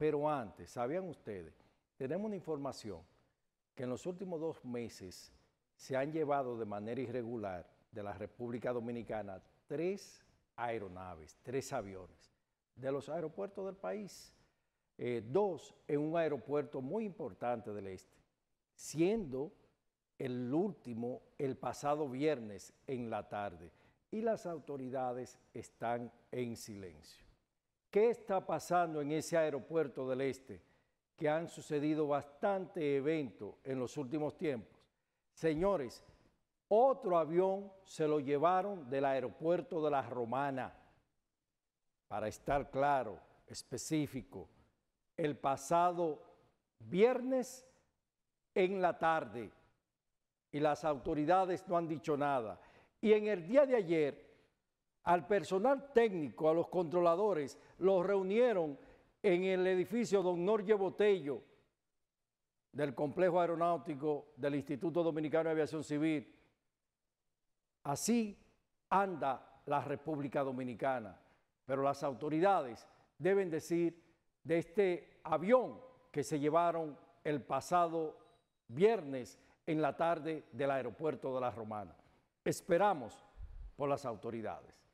Pero antes, ¿sabían ustedes? Tenemos una información que en los últimos dos meses se han llevado de manera irregular de la República Dominicana tres aeronaves, tres aviones de los aeropuertos del país, eh, dos en un aeropuerto muy importante del este, siendo el último el pasado viernes en la tarde y las autoridades están en silencio. ¿Qué está pasando en ese aeropuerto del este? Que han sucedido bastante eventos en los últimos tiempos. Señores, otro avión se lo llevaron del aeropuerto de la Romana. Para estar claro, específico, el pasado viernes en la tarde y las autoridades no han dicho nada. Y en el día de ayer al personal técnico, a los controladores, los reunieron en el edificio Don Norge Botello del Complejo Aeronáutico del Instituto Dominicano de Aviación Civil. Así anda la República Dominicana, pero las autoridades deben decir de este avión que se llevaron el pasado viernes en la tarde del aeropuerto de La Romana. Esperamos por las autoridades.